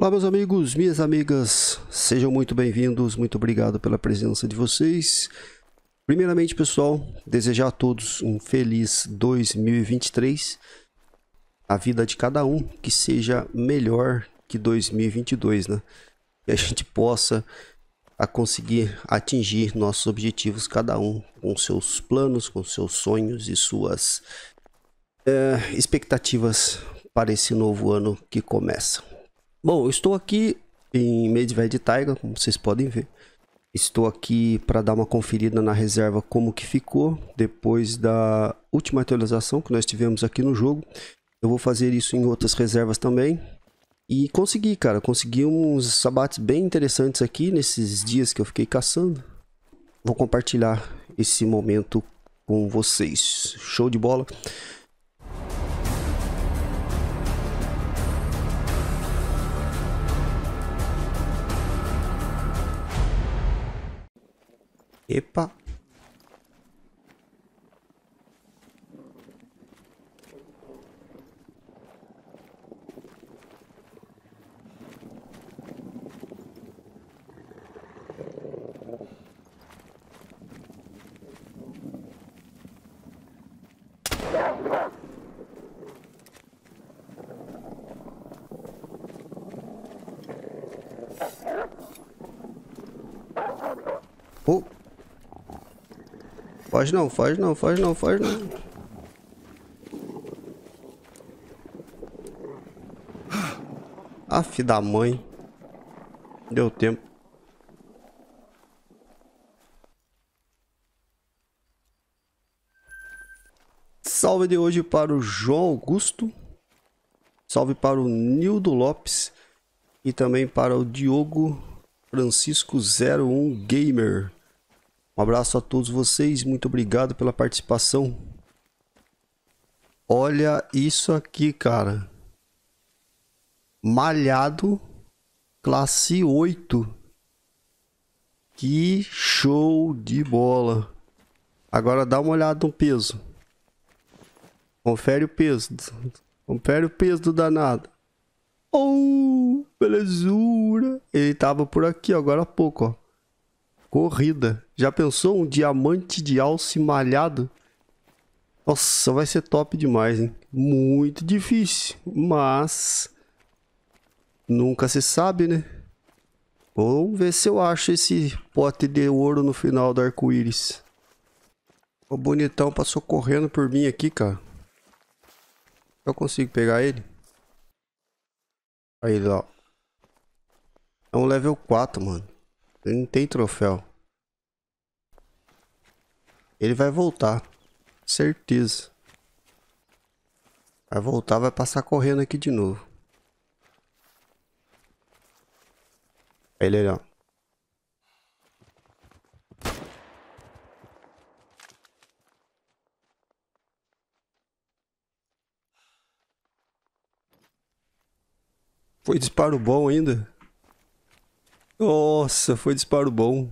Olá, meus amigos, minhas amigas, sejam muito bem-vindos, muito obrigado pela presença de vocês. Primeiramente, pessoal, desejar a todos um feliz 2023, a vida de cada um que seja melhor que 2022, né? Que a gente possa a conseguir atingir nossos objetivos, cada um com seus planos, com seus sonhos e suas é, expectativas para esse novo ano que começa. Bom, eu estou aqui em Medved Taiga, como vocês podem ver. Estou aqui para dar uma conferida na reserva como que ficou depois da última atualização que nós tivemos aqui no jogo. Eu vou fazer isso em outras reservas também. E consegui, cara, consegui uns sabates bem interessantes aqui nesses dias que eu fiquei caçando. Vou compartilhar esse momento com vocês. Show de bola. et pas Foge não, foge não, foge não, foge não. Aff da mãe. Deu tempo. Salve de hoje para o João Augusto. Salve para o Nildo Lopes. E também para o Diogo Francisco 01 Gamer. Um abraço a todos vocês, muito obrigado pela participação. Olha isso aqui, cara. Malhado, classe 8. Que show de bola. Agora dá uma olhada no peso. Confere o peso. Confere o peso do danado. Oh, belezura. Ele tava por aqui agora há pouco, ó. Corrida. Já pensou um diamante de alce malhado? Nossa, vai ser top demais, hein? Muito difícil, mas... Nunca se sabe, né? Vamos ver se eu acho esse pote de ouro no final do arco-íris. O bonitão passou correndo por mim aqui, cara. Eu consigo pegar ele? Aí, ó. É um level 4, mano. Ele não tem troféu. Ele vai voltar. Certeza. Vai voltar, vai passar correndo aqui de novo. Ele ali, ó. Foi disparo bom ainda. Nossa, foi disparo bom.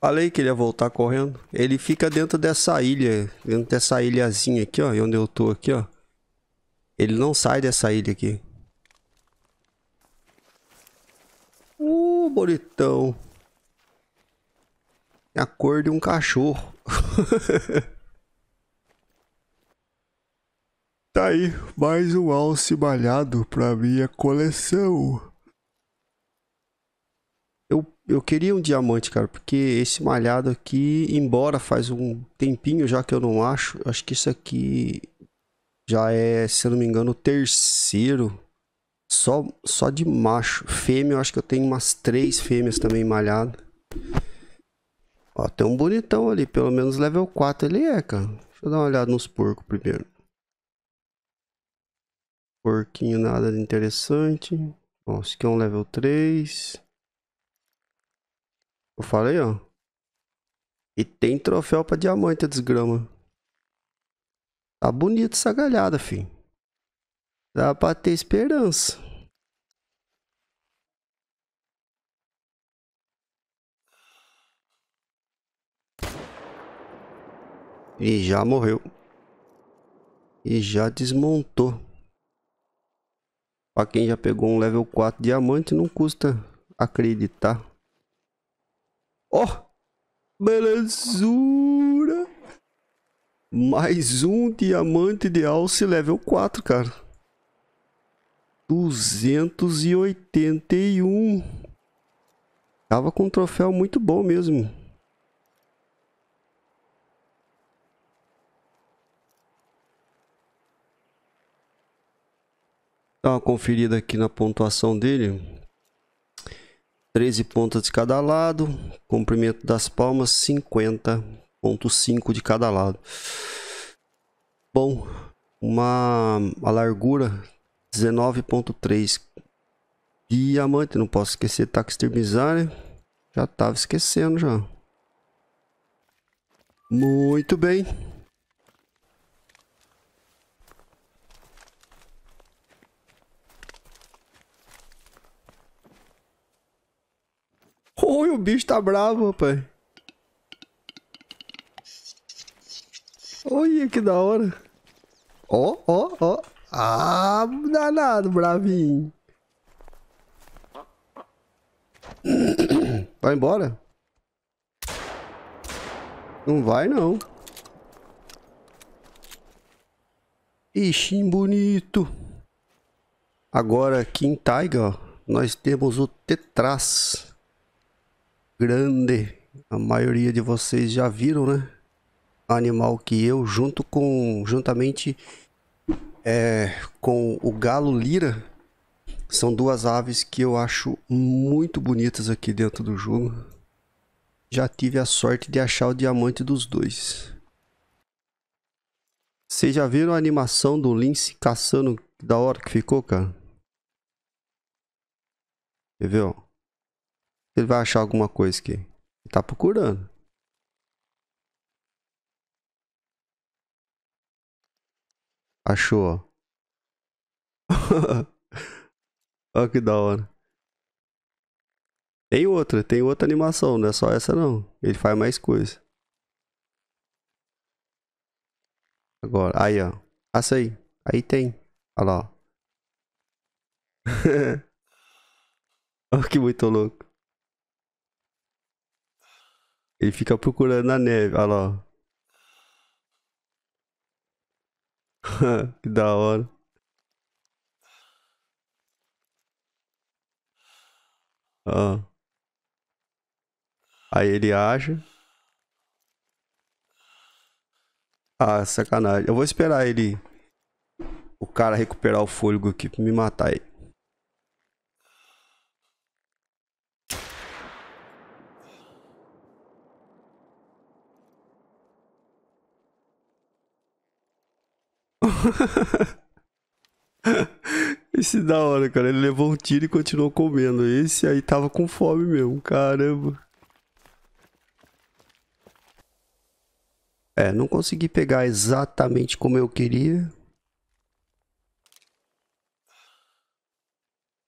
Falei que ele ia voltar correndo. Ele fica dentro dessa ilha, dentro dessa ilhazinha aqui, ó, onde eu tô aqui, ó. Ele não sai dessa ilha aqui. Uh, bonitão. É a cor de um cachorro. tá aí, mais um alce malhado pra minha coleção. Eu queria um diamante, cara, porque esse malhado aqui, embora faz um tempinho já que eu não acho, acho que isso aqui já é, se eu não me engano, o terceiro. Só, só de macho. Fêmea, eu acho que eu tenho umas três fêmeas também malhadas. Ó, tem um bonitão ali, pelo menos level 4 ele é, cara. Deixa eu dar uma olhada nos porcos primeiro. Porquinho nada de interessante. Ó, esse aqui é um level 3. Eu falei, ó. E tem troféu pra diamante, a desgrama. Tá bonito essa galhada, filho. Dá pra ter esperança. E já morreu. E já desmontou. Pra quem já pegou um level 4 diamante, não custa acreditar. Ó, oh, belezura. Mais um diamante de alce level 4, cara. 281. Tava com um troféu muito bom mesmo. Dá uma conferida aqui na pontuação dele. 13 pontas de cada lado, comprimento das palmas 50.5 de cada lado. Bom, uma a largura 19.3 diamante, não posso esquecer taxa tá extermizar, né? Já tava esquecendo já. Muito bem. Oi, o bicho tá bravo, rapaz. Olha que da hora. Ó, ó, ó. Ah, danado, bravinho. Vai embora? Não vai, não. Ixim bonito. Agora aqui em Taiga, ó, nós temos o Tetraz grande. A maioria de vocês já viram, né? Animal que eu, junto com, juntamente é, com o galo lira, são duas aves que eu acho muito bonitas aqui dentro do jogo. Já tive a sorte de achar o diamante dos dois. Vocês já viram a animação do Lince caçando? Que da hora que ficou, cara. Entendeu? ele vai achar alguma coisa que ele está procurando. Achou, Olha que da hora. Tem outra, tem outra animação, não é só essa não. Ele faz mais coisa. Agora, aí ó. Essa aí. Aí tem. Olha lá, ó. Olha que muito louco. Ele fica procurando na neve. Olha lá. que da hora. Ah. Aí ele acha. Ah, sacanagem. Eu vou esperar ele. O cara recuperar o fôlego aqui pra me matar aí. Esse da hora, cara. Ele levou um tiro e continuou comendo. Esse aí tava com fome mesmo. Caramba. É, não consegui pegar exatamente como eu queria.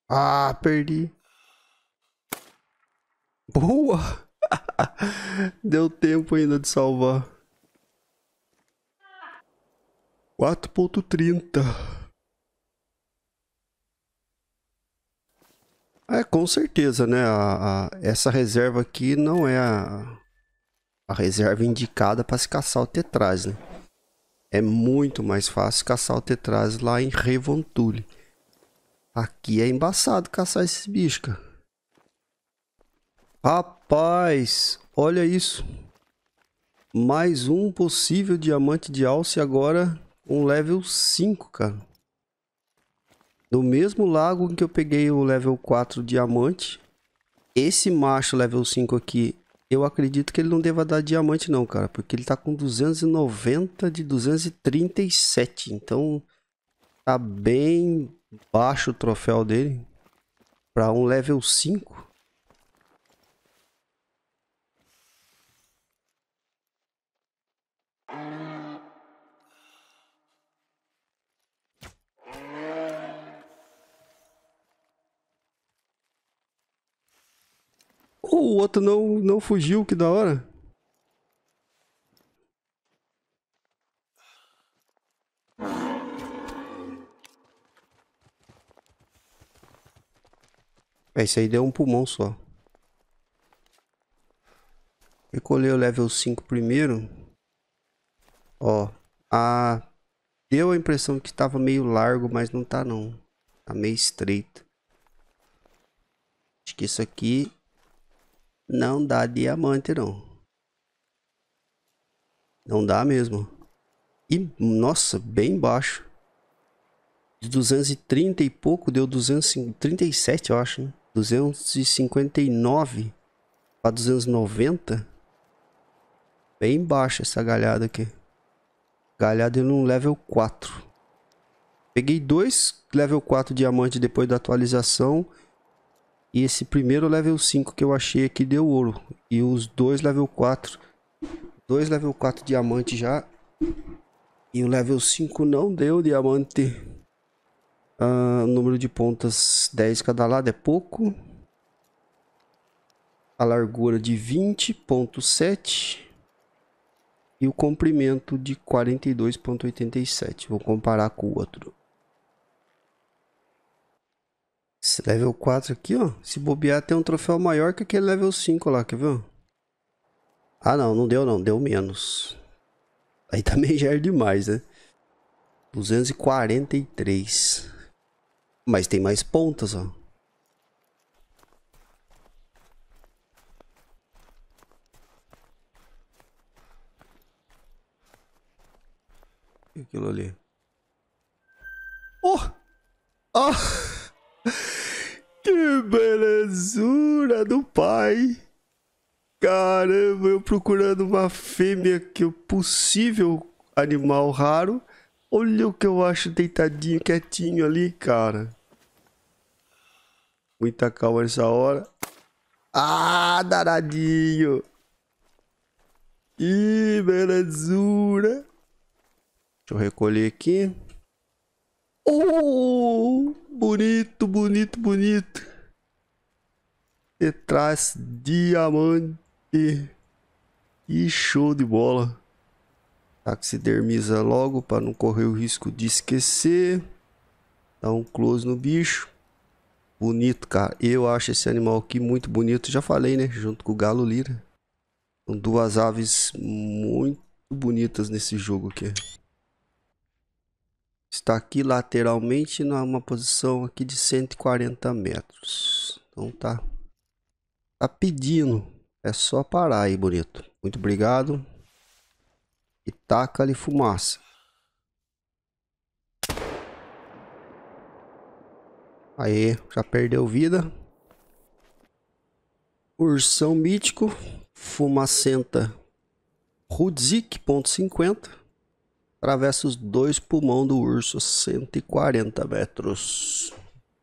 Ah, perdi. Boa! Deu tempo ainda de salvar. 4.30. É, com certeza, né? A, a, essa reserva aqui não é a, a reserva indicada para se caçar o tetraz, né? É muito mais fácil caçar o tetraz lá em Revontule. Aqui é embaçado caçar esses bichos, cara. Rapaz, olha isso. Mais um possível diamante de alce agora um level 5, cara. No mesmo lago em que eu peguei o level 4 diamante. Esse macho level 5 aqui, eu acredito que ele não deva dar diamante não, cara. Porque ele tá com 290 de 237. Então, tá bem baixo o troféu dele. Pra um level 5. o outro não, não fugiu, que da hora. É, isso aí deu um pulmão só. Recolher o level 5 primeiro. Ó, a... Deu a impressão que tava meio largo, mas não tá não. Tá meio estreito. Acho que isso aqui não dá diamante, não. Não dá mesmo. E, nossa, bem baixo. De 230 e pouco, deu 237, eu acho, né? 259 para 290. Bem baixa essa galhada aqui. Galhada no level 4. Peguei dois level 4 diamante depois da atualização e esse primeiro level 5 que eu achei aqui deu ouro. E os dois level 4. Dois level 4 diamante já. E o level 5 não deu diamante. Ah, número de pontas 10 cada lado é pouco. A largura de 20.7. E o comprimento de 42.87. Vou comparar com o outro. Esse level 4 aqui, ó. Se bobear, tem um troféu maior que aquele level 5 lá, quer ver? Ah, não, não deu não. Deu menos. Aí também já é demais, né? 243. Mas tem mais pontas, ó. E aquilo ali? Oh! Oh! belezura do pai. Caramba, eu procurando uma fêmea que o possível animal raro. Olha o que eu acho deitadinho, quietinho ali, cara. Muita calma nessa hora. Ah, daradinho! Ih, belezura. Deixa eu recolher aqui. Oh, bonito, bonito, bonito e traz diamante. que show de bola. Taxidermiza logo para não correr o risco de esquecer. Dá um close no bicho. Bonito, cara. Eu acho esse animal aqui muito bonito. Já falei, né? Junto com o galo lira. São duas aves muito bonitas nesse jogo aqui. Está aqui lateralmente numa posição aqui de 140 metros. Então tá tá pedindo. É só parar aí, bonito. Muito obrigado. E taca ali fumaça. Aí, já perdeu vida. Ursão mítico. Fumacenta Rudzik, ponto 50. Atravessa os dois pulmões do urso, 140 metros.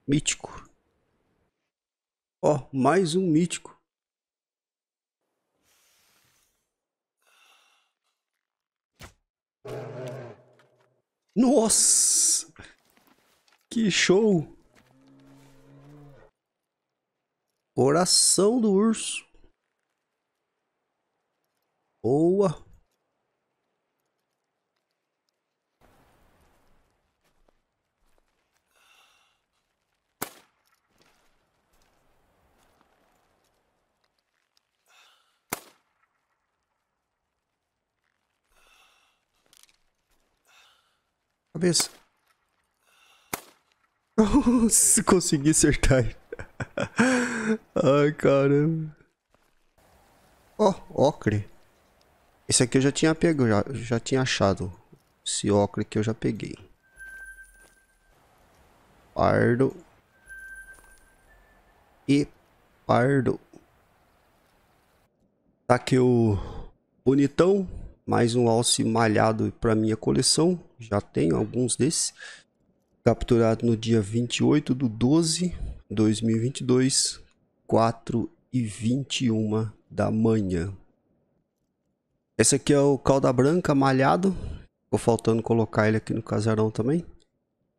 Mítico. Ó, oh, mais um mítico. Nossa! Que show! Coração do urso. Boa! Cabeça. Se conseguir acertar. Ai, caramba. Ó, oh, ocre. Esse aqui eu já tinha pego, já, já tinha achado. Esse ocre que eu já peguei. Pardo. E pardo. Tá aqui o bonitão mais um alce malhado para minha coleção, já tenho alguns desses, capturado no dia 28 de 12 de 2022, 4 h 21 da manhã. Esse aqui é o calda branca malhado, ficou faltando colocar ele aqui no casarão também.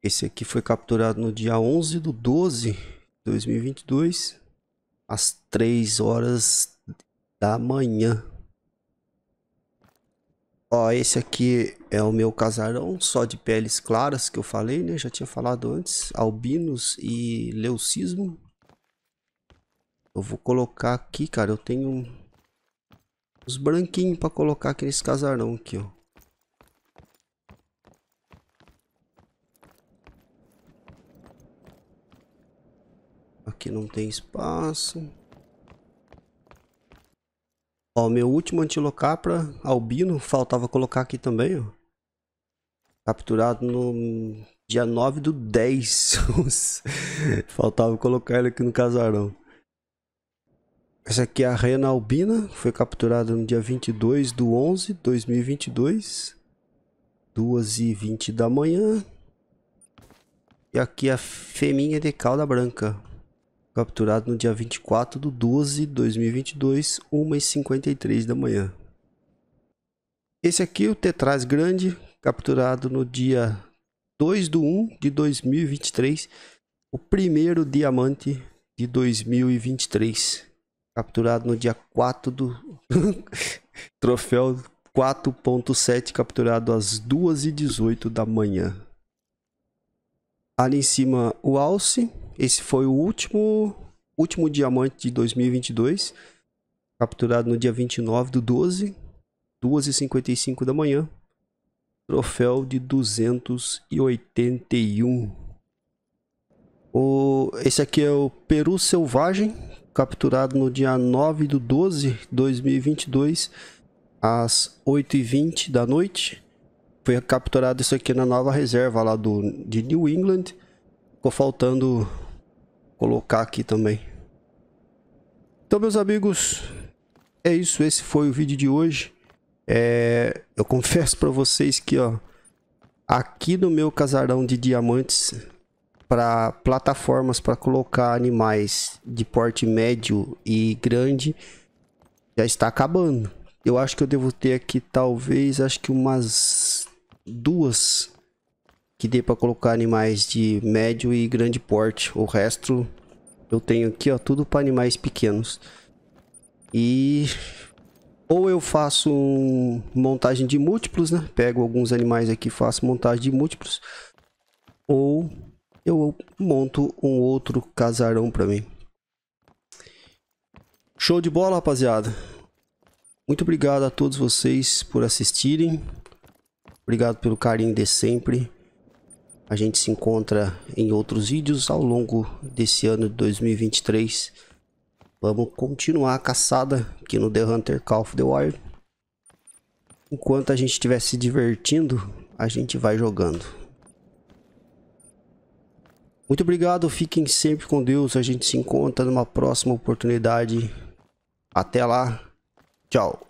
Esse aqui foi capturado no dia 11 do 12 de 2022, às 3 horas da manhã. Ó, esse aqui é o meu casarão, só de peles claras que eu falei, né? Já tinha falado antes, albinos e leucismo. Eu vou colocar aqui, cara, eu tenho os branquinhos para colocar aqui nesse casarão aqui, ó. Aqui não tem espaço. Ó, o meu último antilocapra albino, faltava colocar aqui também, ó. Capturado no dia 9 do 10. faltava colocar ele aqui no casarão. Essa aqui é a rena albina, foi capturada no dia 22 do 11 de 2022. 2 h 20 da manhã. E aqui a feminha de cauda branca capturado no dia 24 de 12 de 2022, 1h53 da manhã. Esse aqui o Tetraz Grande, capturado no dia 2 de 1 de 2023, o primeiro diamante de 2023, capturado no dia 4 do troféu 4.7, capturado às 2h18 da manhã. Ali em cima o alce, esse foi o último, último diamante de 2022, capturado no dia 29 do 12, 2h55 da manhã. Troféu de 281. O, esse aqui é o Peru Selvagem, capturado no dia 9 do 12 2022, às 8h20 da noite. Foi capturado isso aqui na nova reserva lá do, de New England. Ficou faltando colocar aqui também. Então, meus amigos, é isso. Esse foi o vídeo de hoje. É, eu confesso para vocês que, ó, aqui no meu casarão de diamantes, para plataformas para colocar animais de porte médio e grande, já está acabando. Eu acho que eu devo ter aqui, talvez, acho que umas duas que dê para colocar animais de médio e grande porte. O resto eu tenho aqui, ó, tudo para animais pequenos. E ou eu faço um... montagem de múltiplos, né? Pego alguns animais aqui, faço montagem de múltiplos, ou eu monto um outro casarão para mim. Show de bola, rapaziada. Muito obrigado a todos vocês por assistirem. Obrigado pelo carinho de sempre. A gente se encontra em outros vídeos ao longo desse ano de 2023. Vamos continuar a caçada aqui no The Hunter Call of the Wild. Enquanto a gente estiver se divertindo, a gente vai jogando. Muito obrigado, fiquem sempre com Deus. A gente se encontra numa próxima oportunidade. Até lá. Tchau.